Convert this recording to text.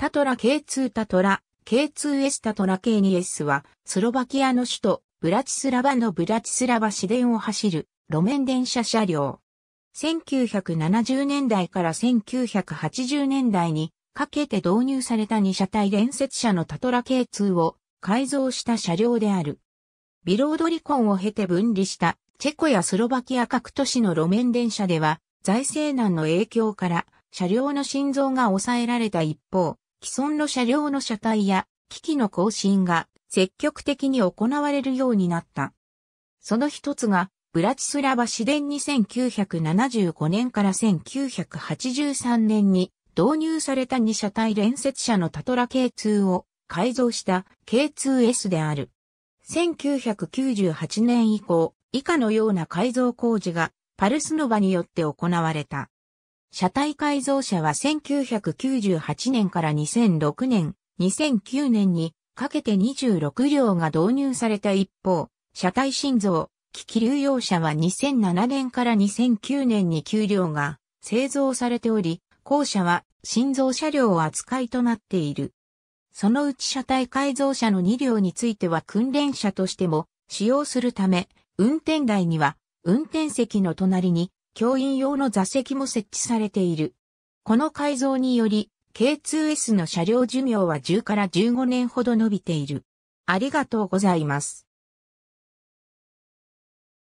タトラ K2 タトラ、K2S タトラ K2S は、スロバキアの首都、ブラチスラバのブラチスラバ市電を走る、路面電車車両。1970年代から1980年代にかけて導入された2車体連接車のタトラ K2 を改造した車両である。ビロードリコンを経て分離したチェコやスロバキア各都市の路面電車では財政難の影響から車両の心臓が抑えられた一方、既存の車両の車体や機器の更新が積極的に行われるようになった。その一つが、ブラチスラバ市電に1975年から1983年に導入された2車体連接車のタトラ K2 を改造した K2S である。1998年以降、以下のような改造工事がパルスノバによって行われた。車体改造車は1998年から2006年、2009年にかけて26両が導入された一方、車体新造、機器流用車は2007年から2009年に9両が製造されており、後者は新造車両扱いとなっている。そのうち車体改造車の2両については訓練車としても使用するため、運転台には運転席の隣に教員用の座席も設置されている。この改造により、K2S の車両寿命は10から15年ほど伸びている。ありがとうございます。